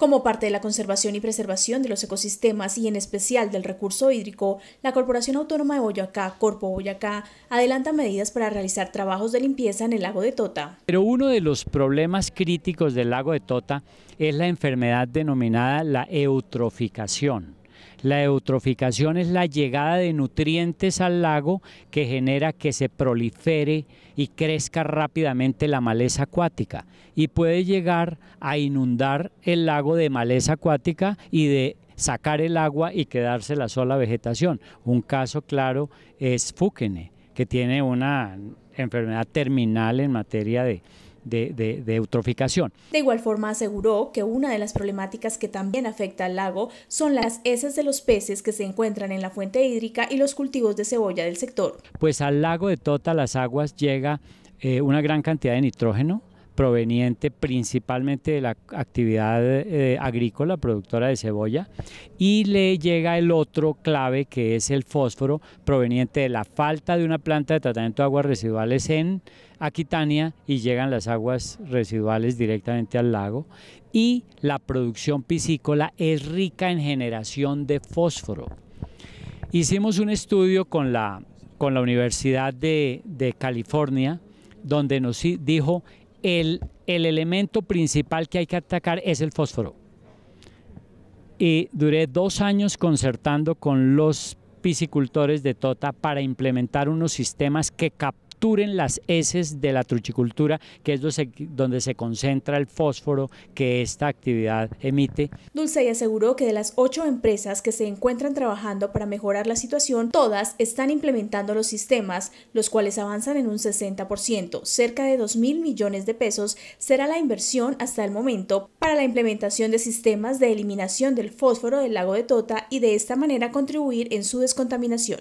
Como parte de la conservación y preservación de los ecosistemas y en especial del recurso hídrico, la Corporación Autónoma de Boyacá, Corpo Boyacá, adelanta medidas para realizar trabajos de limpieza en el lago de Tota. Pero uno de los problemas críticos del lago de Tota es la enfermedad denominada la eutroficación. La eutroficación es la llegada de nutrientes al lago que genera que se prolifere y crezca rápidamente la maleza acuática y puede llegar a inundar el lago de maleza acuática y de sacar el agua y quedarse la sola vegetación. Un caso claro es Fúquene, que tiene una enfermedad terminal en materia de, de, de, de eutroficación. De igual forma aseguró que una de las problemáticas que también afecta al lago son las heces de los peces que se encuentran en la fuente hídrica y los cultivos de cebolla del sector. Pues al lago de Tota las aguas llega eh, una gran cantidad de nitrógeno, proveniente principalmente de la actividad eh, agrícola, productora de cebolla, y le llega el otro clave que es el fósforo, proveniente de la falta de una planta de tratamiento de aguas residuales en Aquitania y llegan las aguas residuales directamente al lago. Y la producción piscícola es rica en generación de fósforo. Hicimos un estudio con la, con la Universidad de, de California, donde nos dijo el, elemento principal que hay que atacar es el fósforo. Y duré dos años concertando con los piscicultores de Tota para implementar unos sistemas que capturen las heces de la truchicultura, que es donde se concentra el fósforo que esta actividad emite. Dulcey aseguró que de las ocho empresas que se encuentran trabajando para mejorar la situación, todas están implementando los sistemas, los cuales avanzan en un 60%. Cerca de 2 mil millones de pesos será la inversión hasta el momento para la implementación de sistemas de eliminación del fósforo del lago de Tota y de esta manera contribuir en su descontaminación.